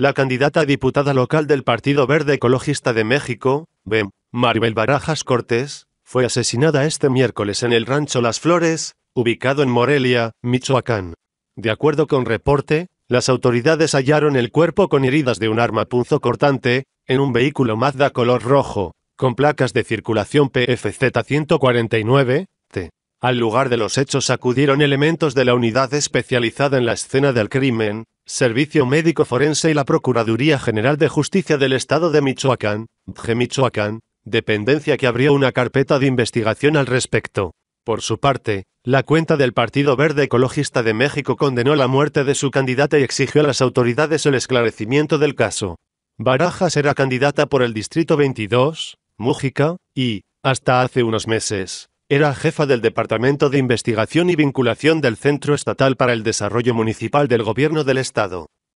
La candidata a diputada local del Partido Verde Ecologista de México, BEM, Maribel Barajas Cortés, fue asesinada este miércoles en el rancho Las Flores, ubicado en Morelia, Michoacán. De acuerdo con reporte, las autoridades hallaron el cuerpo con heridas de un arma punzo cortante, en un vehículo Mazda color rojo, con placas de circulación PFZ-149, T. Al lugar de los hechos acudieron elementos de la unidad especializada en la escena del crimen, Servicio Médico Forense y la Procuraduría General de Justicia del Estado de Michoacán, Michoacán, dependencia que abrió una carpeta de investigación al respecto. Por su parte, la cuenta del Partido Verde Ecologista de México condenó la muerte de su candidata y exigió a las autoridades el esclarecimiento del caso. Barajas era candidata por el Distrito 22, Mújica, y, hasta hace unos meses, era jefa del Departamento de Investigación y Vinculación del Centro Estatal para el Desarrollo Municipal del Gobierno del Estado.